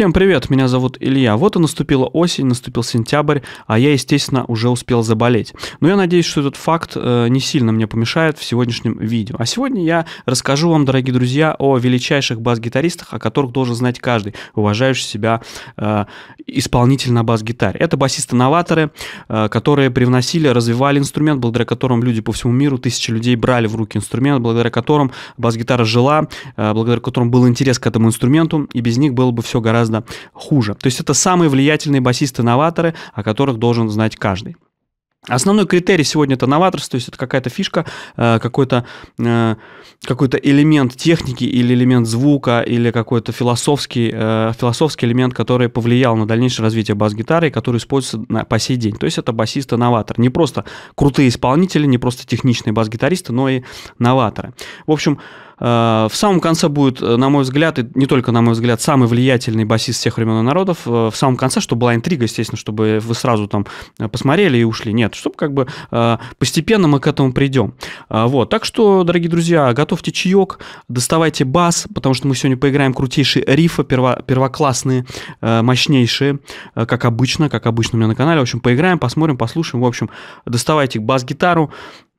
Всем привет, меня зовут Илья. Вот и наступила осень, наступил сентябрь, а я, естественно, уже успел заболеть. Но я надеюсь, что этот факт э, не сильно мне помешает в сегодняшнем видео. А сегодня я расскажу вам, дорогие друзья, о величайших бас-гитаристах, о которых должен знать каждый, уважающий себя э, исполнитель на бас-гитаре. Это басисты-новаторы, э, которые привносили, развивали инструмент, благодаря которым люди по всему миру, тысячи людей брали в руки инструмент, благодаря которым бас-гитара жила, э, благодаря которым был интерес к этому инструменту, и без них было бы все гораздо гораздо хуже. То есть это самые влиятельные басисты-новаторы, о которых должен знать каждый. Основной критерий сегодня это новаторство, то есть это какая-то фишка, э, какой-то э, какой элемент техники или элемент звука или какой-то философский, э, философский элемент, который повлиял на дальнейшее развитие бас-гитары и который используется на, по сей день. То есть это басист и новатор. Не просто крутые исполнители, не просто техничные бас-гитаристы, но и новаторы. В общем, Э, в самом конце будет, э, на мой взгляд, и не только на мой взгляд, самый влиятельный басист всех времен и народов. Э, в самом конце, чтобы была интрига, естественно, чтобы вы сразу там посмотрели и ушли. Нет, чтобы как бы постепенно мы к этому придем. Вот, так что, дорогие друзья, готовьте чаек, доставайте бас, потому что мы сегодня поиграем крутейшие рифы, перво, первоклассные, мощнейшие, как обычно, как обычно у меня на канале. В общем, поиграем, посмотрим, послушаем. В общем, доставайте бас-гитару,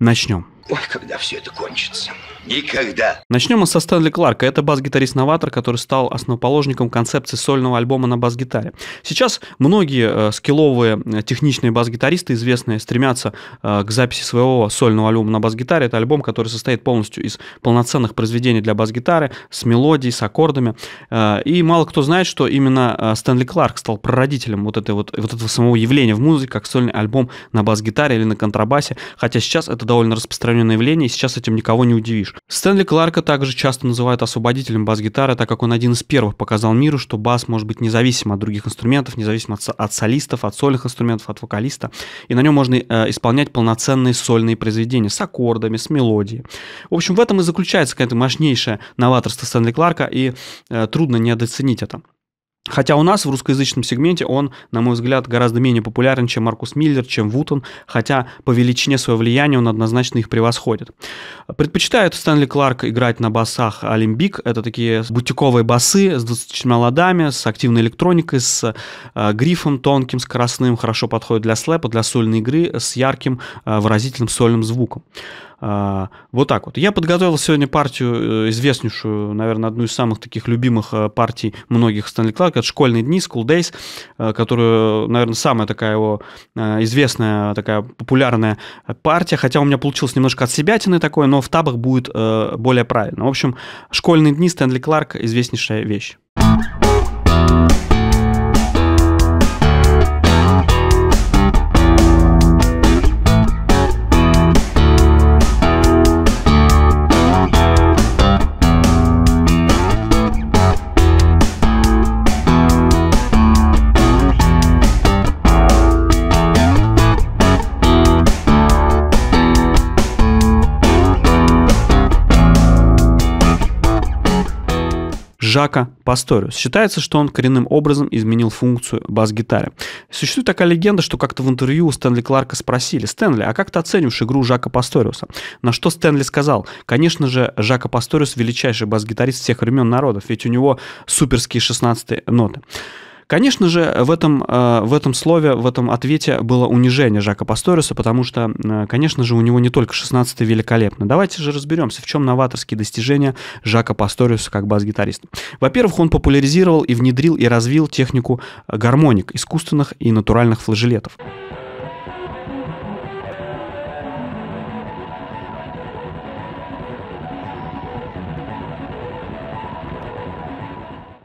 Начнем. Ой, когда все это кончится. Никогда. Начнем мы со Стэнли Кларка. Это бас-гитарист-новатор, который стал основоположником концепции сольного альбома на бас-гитаре. Сейчас многие э, скилловые э, техничные бас-гитаристы, известные, стремятся э, к записи своего сольного альбома на бас-гитаре. Это альбом, который состоит полностью из полноценных произведений для бас-гитары, с мелодией, с аккордами. Э, и мало кто знает, что именно э, Стэнли Кларк стал прародителем вот, этой вот, вот этого самого явления в музыке, как сольный альбом на бас-гитаре или на контрабасе. Хотя сейчас это довольно распространенное явление, и сейчас этим никого не удивишь. Стэнли Кларка также часто называют освободителем бас-гитары, так как он один из первых показал миру, что бас может быть независим от других инструментов, независим от, от солистов, от сольных инструментов, от вокалиста, и на нем можно э, исполнять полноценные сольные произведения с аккордами, с мелодией. В общем, в этом и заключается какая-то мощнейшая новаторство Стэнли Кларка, и э, трудно недооценить это. Хотя у нас в русскоязычном сегменте он, на мой взгляд, гораздо менее популярен, чем Маркус Миллер, чем Вутон, хотя по величине своего влияния он однозначно их превосходит. Предпочитают Стэнли Кларк играть на басах Олимбик. Это такие бутиковые басы с 24 ладами, с активной электроникой, с э, грифом тонким, скоростным, хорошо подходит для слэпа, для сольной игры, с ярким, э, выразительным сольным звуком. А, вот так вот. Я подготовил сегодня партию, э, известнейшую, наверное, одну из самых таких любимых э, партий многих Стэнли Кларка. Это «Школьные дни», «School Days», э, которую, наверное, самая такая его известная, такая популярная партия. Хотя у меня получилось немножко от себятины такое, но в табах будет более правильно. В общем, «Школьные дни», Стэнли Кларк – известнейшая вещь. Жака Пасториус. Считается, что он коренным образом изменил функцию бас-гитары. Существует такая легенда, что как-то в интервью у Стэнли Кларка спросили, «Стэнли, а как ты оценишь игру Жака Пасториуса?» На что Стэнли сказал, «Конечно же, Жака Пасториус величайший бас-гитарист всех времен народов, ведь у него суперские 16 ноты». Конечно же, в этом, э, в этом слове, в этом ответе было унижение Жака Пасториуса, потому что, э, конечно же, у него не только 16 великолепно. Давайте же разберемся, в чем новаторские достижения Жака Пасториуса как бас-гитариста. Во-первых, он популяризировал и внедрил и развил технику гармоник, искусственных и натуральных флажелетов.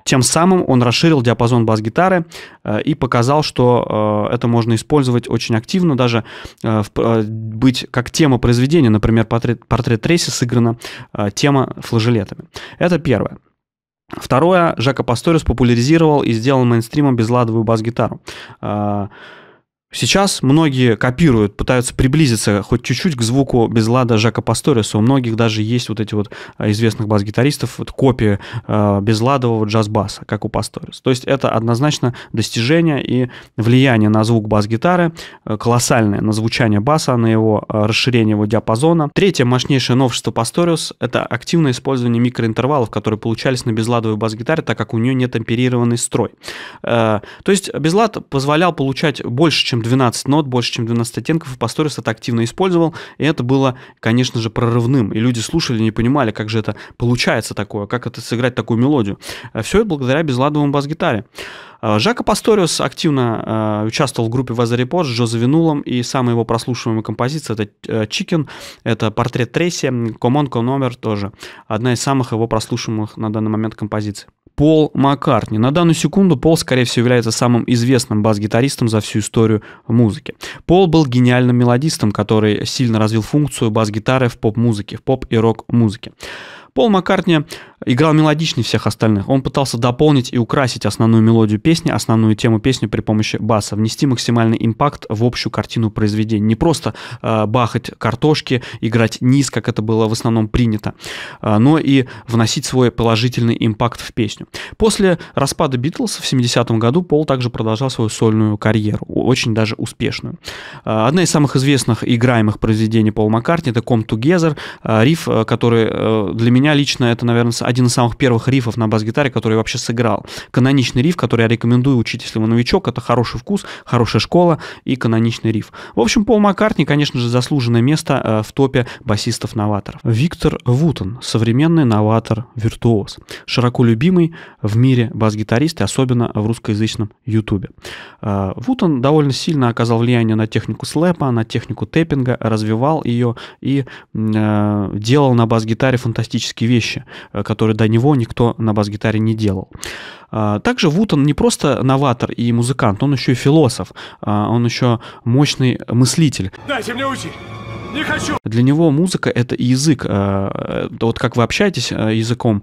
Тем самым он расширил диапазон бас-гитары э, и показал, что э, это можно использовать очень активно, даже э, быть как тема произведения, например, портрет, портрет Трейси сыграна тема флажелетами. Это первое. Второе, Жака Пасториус популяризировал и сделал мейнстримом безладовую бас-гитару. Сейчас многие копируют, пытаются приблизиться хоть чуть-чуть к звуку без лада Жака Пасториуса. У многих даже есть вот эти вот э, известных бас-гитаристов, вот копии э, безладового джаз-баса, как у Пасториуса. То есть это однозначно достижение и влияние на звук бас-гитары, э, колоссальное на звучание баса, на его э, расширение его диапазона. Третье мощнейшее новшество Пасториус — это активное использование микроинтервалов, которые получались на безладовой бас-гитаре, так как у нее нет амперированный строй. Э, то есть безлад позволял получать больше, чем чем 12 нот, больше, чем 12 оттенков, и Пасториус это активно использовал, и это было, конечно же, прорывным, и люди слушали, не понимали, как же это получается такое, как это сыграть такую мелодию. А Все это благодаря безладовому бас-гитаре. А, Жака Пасториус активно а, участвовал в группе Вазари Report с Джозеф Винулом, и самая его прослушиваемая композиция — это Чикен, э, это портрет Трейси, Комонко номер тоже. Одна из самых его прослушиваемых на данный момент композиций. Пол Маккартни. На данную секунду Пол, скорее всего, является самым известным бас-гитаристом за всю историю музыки. Пол был гениальным мелодистом, который сильно развил функцию бас-гитары в поп-музыке, в поп- и рок-музыке. Пол Маккартни играл мелодичнее всех остальных. Он пытался дополнить и украсить основную мелодию песни, основную тему песни при помощи баса, внести максимальный импакт в общую картину произведения. Не просто э, бахать картошки, играть низ, как это было в основном принято, э, но и вносить свой положительный импакт в песню. После распада Битлз в 70-м году Пол также продолжал свою сольную карьеру, очень даже успешную. Э, одна из самых известных играемых произведений Пола Маккартни — это «Come Together», э, риф, который э, для меня лично это, наверное, один из самых первых рифов на бас-гитаре, который я вообще сыграл. Каноничный риф, который я рекомендую учить, если вы новичок. Это хороший вкус, хорошая школа и каноничный риф. В общем, Пол Маккартни, конечно же, заслуженное место э, в топе басистов-новаторов. Виктор Вутон, современный новатор-виртуоз, широко любимый в мире бас-гитарист, особенно в русскоязычном ютубе. Э, Вутон довольно сильно оказал влияние на технику слэпа, на технику тэппинга, развивал ее и э, делал на бас-гитаре фантастические вещи, которые который до него никто на бас-гитаре не делал. А, также Вутон не просто новатор и музыкант, он еще и философ, а, он еще мощный мыслитель. Дайте мне уйти! Не хочу. Для него музыка — это язык. Э, э, вот как вы общаетесь э, языком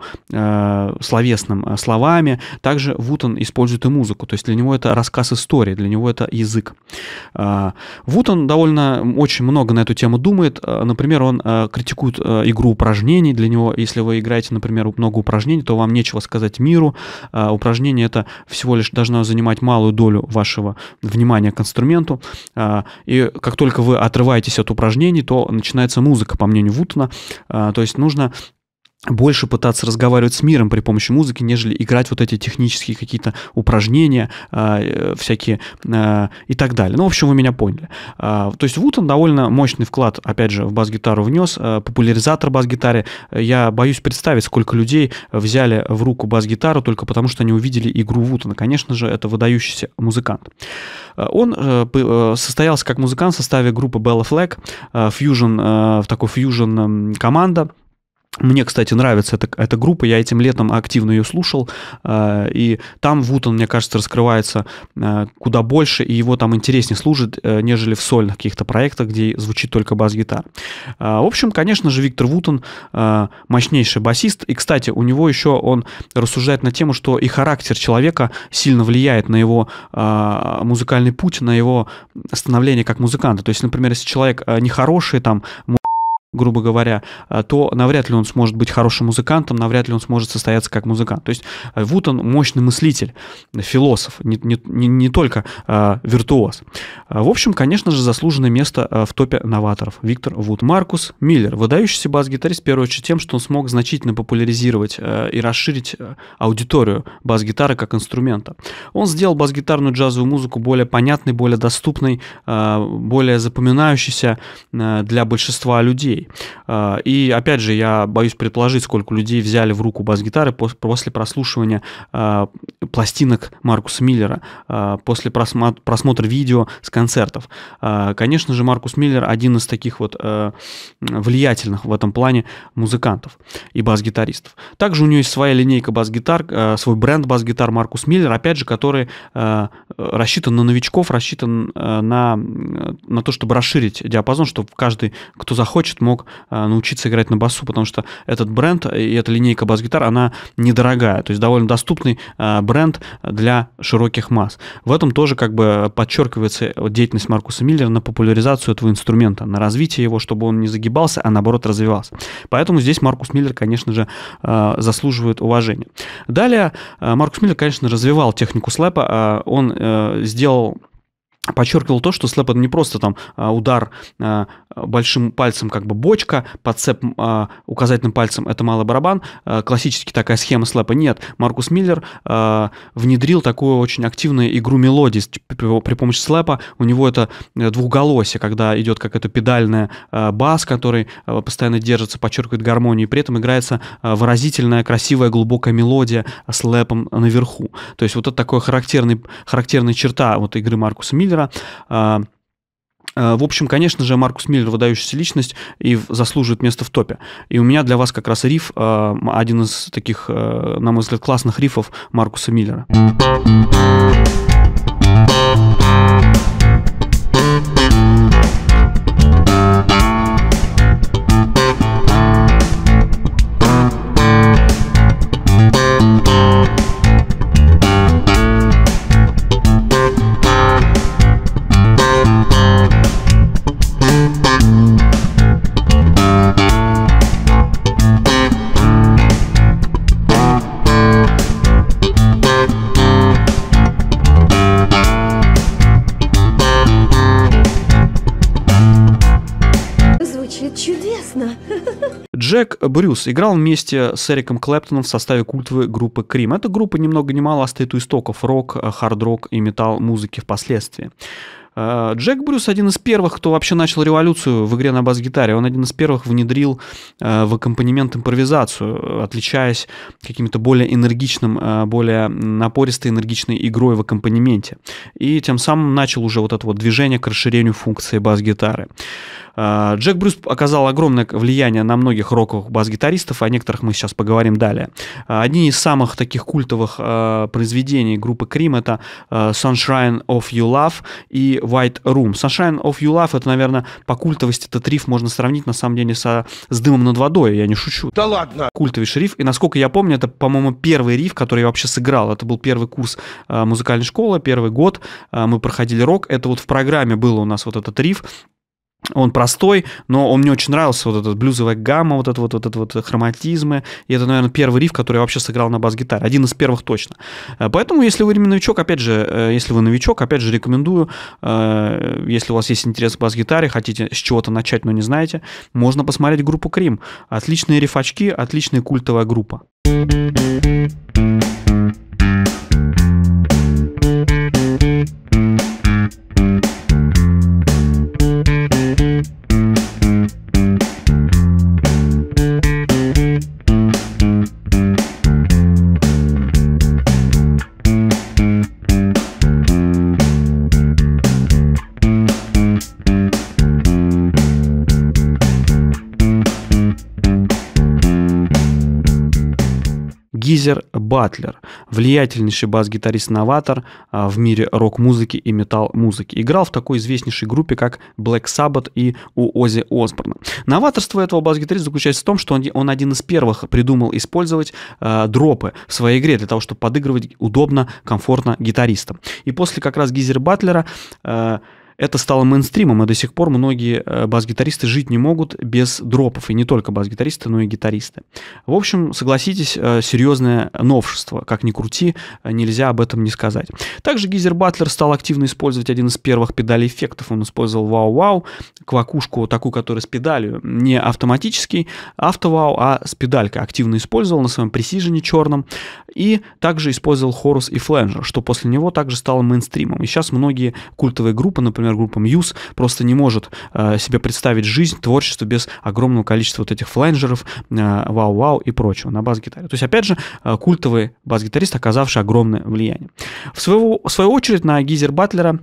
словесным, словами, также Вутон использует и музыку. То есть для него это рассказ истории, для него это язык. Вутон довольно очень много на эту тему думает. Например, он критикует игру упражнений. Для него, если вы играете, например, много упражнений, то вам нечего сказать миру. Упражнение — это всего лишь должно занимать малую долю вашего внимания к инструменту. И как только вы отрываетесь от упражнений, то начинается музыка, по мнению Вутона. А, то есть нужно больше пытаться разговаривать с миром при помощи музыки, нежели играть вот эти технические какие-то упражнения а, э, всякие э, и так далее. Ну, в общем, вы меня поняли. Э, то есть Вутон довольно мощный вклад, опять же, в бас-гитару внес, э, популяризатор бас-гитары. Я боюсь представить, сколько людей взяли в руку бас-гитару только потому, что они увидели игру Вутона. Конечно же, это выдающийся музыкант. Он э, э, состоялся как музыкант в составе группы Bella Flag, э, фьюжн, э, такой фьюжн-команда, э, мне, кстати, нравится эта, эта группа, я этим летом активно ее слушал, э, и там Вутон, мне кажется, раскрывается э, куда больше, и его там интереснее служит, э, нежели в сольных каких-то проектах, где звучит только бас-гитара. В общем, конечно же, Виктор Вутон мощнейший басист, и, кстати, у него еще он рассуждает на тему, что и характер человека сильно влияет на его музыкальный путь, на его становление как музыканта. То есть, например, если человек нехороший, там, грубо говоря, э, то навряд ли он сможет быть хорошим музыкантом, навряд ли он сможет состояться как музыкант. То есть э, Вутон мощный мыслитель, философ, не, не, не, не только э, виртуоз. Э, в общем, конечно же, заслуженное место в топе новаторов. Виктор Вуд. Маркус Миллер, выдающийся бас-гитарист, в первую очередь тем, что он смог значительно популяризировать э, и расширить аудиторию бас-гитары как инструмента. Он сделал бас-гитарную джазовую музыку более понятной, более доступной, э, более запоминающейся э, для большинства людей людей. А, и опять же, я боюсь предположить, сколько людей взяли в руку бас-гитары после прослушивания а, пластинок Маркуса Миллера, а, после просмотра видео с концертов. Конечно же, Маркус Миллер один из таких вот э, влиятельных в этом плане музыкантов и бас-гитаристов. Также у него есть своя линейка бас-гитар, э, свой бренд бас-гитар Маркус Миллер, опять же, который э, рассчитан на новичков, рассчитан на, на то, чтобы расширить диапазон, чтобы каждый, кто захочет, мог смог а, научиться играть на басу, потому что этот бренд и эта линейка бас-гитар, она недорогая, то есть довольно доступный а, бренд для широких масс. В этом тоже как бы подчеркивается деятельность Маркуса Миллера на популяризацию этого инструмента, на развитие его, чтобы он не загибался, а наоборот развивался. Поэтому здесь Маркус Миллер, конечно же, а, заслуживает уважения. Далее Маркус Миллер, конечно, развивал технику слэпа, он э, сделал подчеркивал то, что слэп это не просто там удар большим пальцем как бы бочка, подцеп э, а, указательным пальцем это малый барабан. Э, классически такая схема слэпа. Нет, Маркус Миллер э, внедрил такую очень активную игру мелодии при, помощи слэпа. У него это э, двухголосие, когда идет как это педальная э, бас, который э, постоянно держится, подчеркивает гармонию, и при этом играется э, выразительная, красивая, глубокая мелодия слэпом лэпом наверху. То есть вот это такая характерный, характерная черта вот игры Маркуса Миллера. Э, Э, в общем, конечно же, Маркус Миллер выдающаяся личность и заслуживает места в топе. И у меня для вас как раз риф, э, один из таких, э, на мой взгляд, классных рифов Маркуса Миллера. Брюс играл вместе с Эриком Клэптоном в составе культовой группы Крим. Эта группа ни много ни мало стоит у истоков рок, хард-рок и метал музыки впоследствии. Э, Джек Брюс один из первых, кто вообще начал революцию в игре на бас-гитаре. Он один из первых внедрил э, в аккомпанемент импровизацию, отличаясь каким-то более энергичным, э, более напористой, энергичной игрой в аккомпанементе. И тем самым начал уже вот это вот движение к расширению функции бас-гитары. А, Джек Брюс оказал огромное влияние на многих роковых бас-гитаристов, о некоторых мы сейчас поговорим далее. А, одни из самых таких культовых а, произведений группы Крим это Sunshine of You Love и White Room. Sunshine of You Love это, наверное, по культовости этот риф можно сравнить на самом деле со, с дымом над водой, я не шучу. Да ладно! Культовый риф, и насколько я помню, это, по-моему, первый риф, который я вообще сыграл. Это был первый курс музыкальной школы, первый год, мы проходили рок, это вот в программе было у нас вот этот риф, он простой, но он мне очень нравился, вот этот блюзовая гамма, вот это вот, вот это вот хроматизмы. И это, наверное, первый риф, который я вообще сыграл на бас-гитаре. Один из первых точно. Э, поэтому, если вы новичок, опять же, э, если вы новичок, опять же, рекомендую, э, если у вас есть интерес к бас-гитаре, хотите с чего-то начать, но не знаете, можно посмотреть группу Крим. Отличные рифачки, отличная культовая группа. Гизер Батлер, влиятельнейший бас-гитарист-новатор а, в мире рок-музыки и метал-музыки. Играл в такой известнейшей группе, как Black Sabbath и у Ози Осборна. Новаторство этого бас-гитариста заключается в том, что он, один из первых придумал использовать а, дропы в своей игре для того, чтобы подыгрывать удобно, комфортно гитаристам. И после как раз Гизер Батлера а, это стало мейнстримом, и до сих пор многие э, бас-гитаристы жить не могут без дропов, и не только бас-гитаристы, но и гитаристы. В общем, согласитесь, э, серьезное новшество, как ни крути, нельзя об этом не сказать. Также Гизер Батлер стал активно использовать один из первых педалей эффектов, он использовал вау-вау, квакушку, такую, которая с педалью, не автоматический автовау, а с педалькой активно использовал на своем пресижене черном, и также использовал хорус и фленджер, что после него также стало мейнстримом. И сейчас многие культовые группы, например, например, группа Muse просто не может э, себе представить жизнь, творчество без огромного количества вот этих фланджеров, э, вау-вау и прочего на бас-гитаре. То есть, опять же, э, культовый бас-гитарист, оказавший огромное влияние. В, свою в свою очередь на Гизер Батлера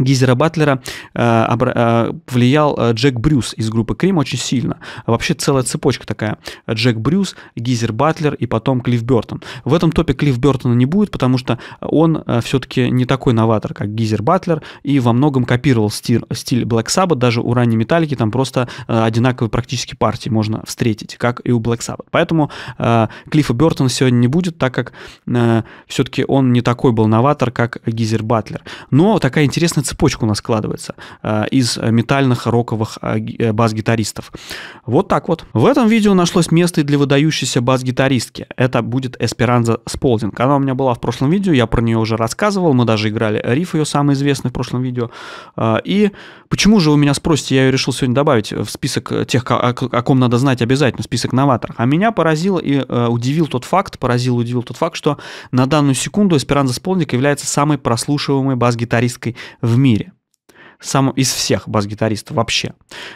Гизера Батлера э, э влиял э, Джек Брюс из группы Крим очень сильно. А вообще целая цепочка такая. Джек Брюс, Гизер Батлер и потом Клифф Бертон. В этом топе Клифф Бертона не будет, потому что он э, все-таки не такой новатор, как Гизер Батлер, и во многом копировал стиль, стиль Black Sabbath, даже у ранней металлики там просто одинаковые практически партии можно встретить, как и у Black Sabbath. Поэтому э, Клиффа Бертона сегодня не будет, так как все-таки он не такой был новатор, как Гизер Батлер. Но такая интересная цепочка у нас складывается э, из метальных роковых э, э, бас-гитаристов. Вот так вот. В этом видео нашлось место и для выдающейся бас-гитаристки. Это будет Эсперанза Сполдинг. Она у меня была в прошлом видео, я про нее уже рассказывал, мы даже играли риф ее самый известный в прошлом видео. И почему же вы меня спросите, я ее решил сегодня добавить в список тех, о, ком надо знать обязательно, список новаторов. А меня поразил и удивил тот факт, поразил и удивил тот факт, что на данную секунду Эсперанза Сполдинг является самой прослушиваемой бас-гитаристкой в в мире самым из всех бас-гитаристов вообще.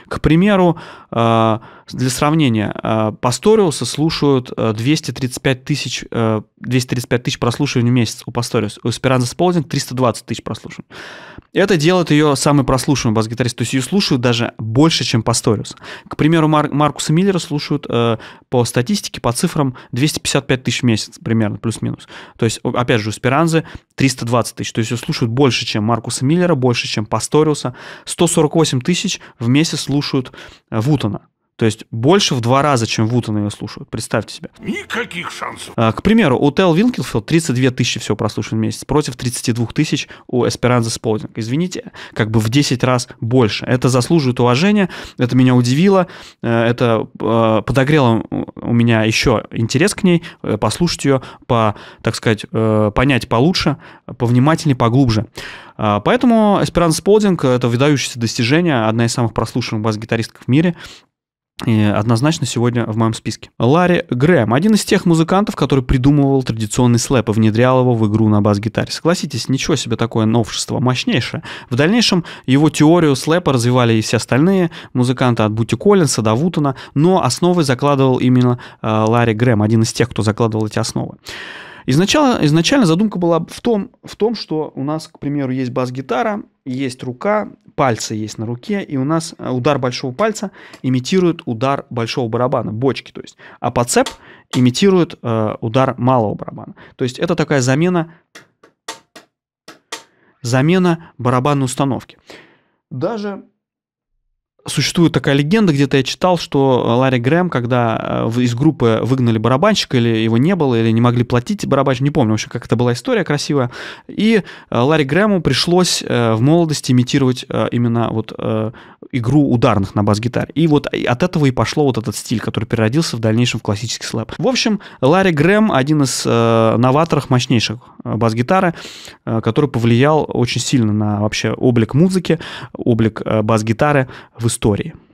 К примеру, э, для сравнения, э, Пасториуса слушают 235 э, тысяч, 235 тысяч прослушиваний в месяц у Пасториуса, у Спиранза Сполдинг 320 тысяч прослушиваний. Это делает ее самый прослушиваемый бас-гитарист, то есть ее слушают даже больше, чем Пасториус. К примеру, Мар- Маркуса Миллера слушают по статистике, по цифрам 255 тысяч в месяц примерно, плюс-минус. То есть, опять же, у Спиранзы 320 тысяч, то есть ее слушают больше, чем Маркуса Миллера, больше, чем Пасториус коронавируса, 148 тысяч в месяц слушают э, Вутона. То есть больше в два раза, чем Вутон ее слушают. Представьте себе. Никаких шансов. А, к примеру, у Тел Вилкинфилд 32 тысячи всего прослушан в месяц против 32 тысяч у Эсперанза Сполдинг. Извините, как бы в 10 раз больше. Это заслуживает уважения, это меня удивило, э, это э, подогрело у меня еще интерес к ней, э, послушать ее, по, так сказать, понять получше, повнимательнее, поглубже. А, поэтому Эсперанс Сполдинг — это выдающееся достижение, одна из самых прослушанных бас-гитаристок в мире однозначно сегодня в моем списке. Ларри Грэм, один из тех музыкантов, который придумывал традиционный слэп и внедрял его в игру на бас-гитаре. Согласитесь, ничего себе такое новшество, мощнейшее. В дальнейшем его теорию слэпа развивали и все остальные музыканты от Бути Коллинса до Вутона, но основы закладывал именно э, Ларри Грэм, один из тех, кто закладывал эти основы. Изначально, изначально задумка была в том, в том, что у нас, к примеру, есть бас-гитара, есть рука, пальцы есть на руке, и у нас э, удар большого пальца имитирует удар большого барабана, бочки, то есть, а подцеп имитирует э, удар малого барабана. То есть это такая замена, замена барабанной установки. Даже Существует такая легенда, где-то я читал, что э, Ларри Грэм, когда э, из группы выгнали барабанщика, или его не было, или не могли платить барабанщик, не помню, в общем, как это была история красивая, и э, Ларри Грэму пришлось в молодости имитировать именно вот игру ударных на бас-гитаре. И вот от этого и пошло вот этот стиль, который переродился в дальнейшем в классический слэп. В общем, Ларри Грэм один из новаторов мощнейших бас-гитары, который повлиял очень сильно на вообще облик музыки, облик бас-гитары в истории –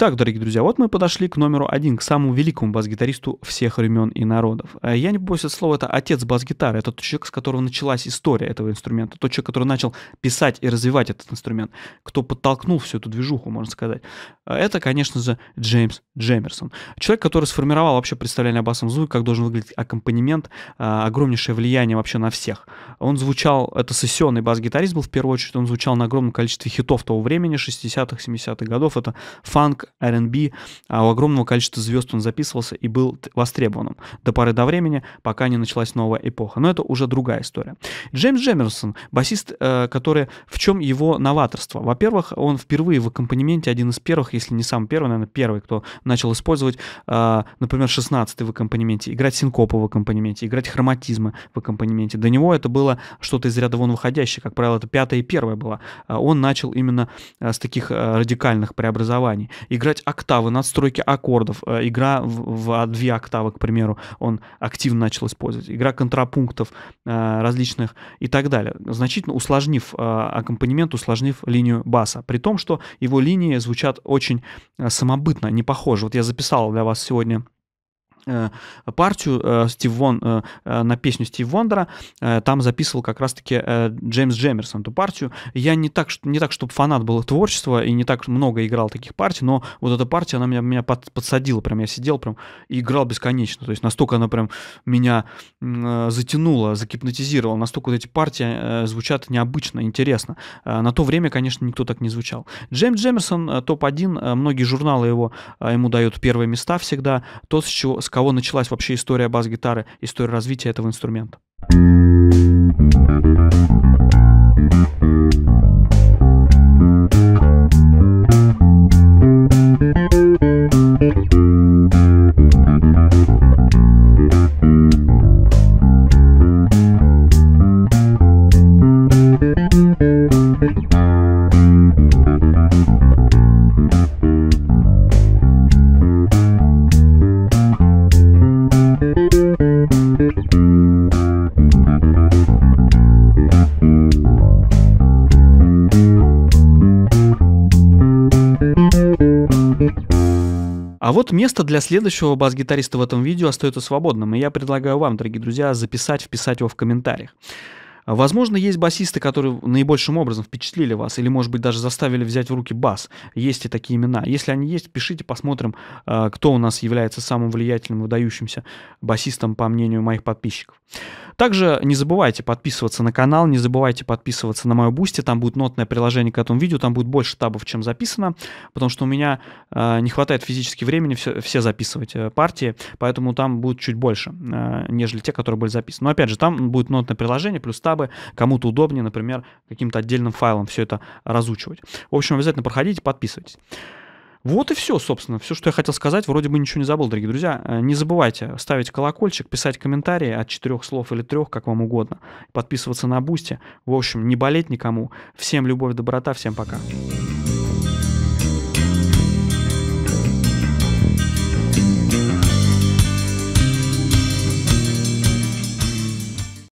Итак, дорогие друзья, вот мы подошли к номеру один, к самому великому бас-гитаристу всех времен и народов. Э, я не боюсь от слова, это отец бас-гитары, это тот человек, с которого началась история этого инструмента, тот человек, который начал писать и развивать этот инструмент, кто подтолкнул всю эту движуху, можно сказать. Э, это, конечно же, Джеймс Джемерсон. Человек, который сформировал вообще представление о басовом звуке, как должен выглядеть аккомпанемент, э, огромнейшее влияние вообще на всех. Он звучал, это сессионный бас-гитарист был в первую очередь, он звучал на огромном количестве хитов того времени, 60-х, 70-х годов, это фанк, R&B, а у огромного количества звезд он записывался и был востребованным до поры до времени, пока не началась новая эпоха. Но это уже другая история. Джеймс Джемерсон, басист, э, который... В чем его новаторство? Во-первых, он впервые в аккомпанементе один из первых, если не самый первый, наверное, первый, кто начал использовать, э, например, 16 в аккомпанементе, играть синкопы в аккомпанементе, играть хроматизмы в аккомпанементе. До него это было что-то из ряда вон выходящее, как правило, это пятое и первое было. А он начал именно э, с таких радикальных преобразований. Играть держать октавы, надстройки аккордов. Э, игра в, в а, две октавы, к примеру, он активно начал использовать. Игра контрапунктов э, различных и так далее. Значительно усложнив э, аккомпанемент, усложнив линию баса. При том, что его линии звучат очень самобытно, не похоже. Вот я записал для вас сегодня Э, партию э, Стив Вон, э, на песню Стив Вондера, там записывал как раз-таки Джеймс Джемерсон эту партию. Я не так, не так, чтобы фанат был творчества и не так много играл таких партий, но вот эта партия, она меня, меня под, подсадила, прям я сидел прям и играл бесконечно, то есть настолько она прям меня затянула, загипнотизировала, настолько вот эти партии звучат необычно, интересно. На то время, конечно, никто так не звучал. Джеймс Джемерсон топ-1, многие журналы его ему дают первые места всегда, то, с чего, с с кого началась вообще история бас-гитары, история развития этого инструмента. А вот место для следующего бас-гитариста в этом видео остается свободным, и я предлагаю вам, дорогие друзья, записать, вписать его в комментариях. А, возможно, есть басисты, которые наибольшим образом впечатлили вас, или, может быть, даже заставили взять в руки бас. Есть и такие имена. Если они есть, пишите, посмотрим, а, кто у нас является самым влиятельным, выдающимся басистом, по мнению моих подписчиков. Также не забывайте подписываться на канал, не забывайте подписываться на мою бусти, там будет нотное приложение к этому видео, там будет больше табов, чем записано, потому что у меня э, не хватает физически времени все, все записывать э, партии, поэтому там будет чуть больше, э, нежели те, которые были записаны. Но опять же, там будет нотное приложение, плюс таб, масштабы, кому-то удобнее, например, каким-то отдельным файлом все это разучивать. В общем, обязательно проходите, подписывайтесь. Вот и все, собственно, все, что я хотел сказать. Вроде бы ничего не забыл, дорогие друзья. Э, не забывайте ставить колокольчик, писать комментарии от четырех слов или трех, как вам угодно. Подписываться на Бусти. В общем, не болеть никому. Всем любовь, доброта, всем Пока.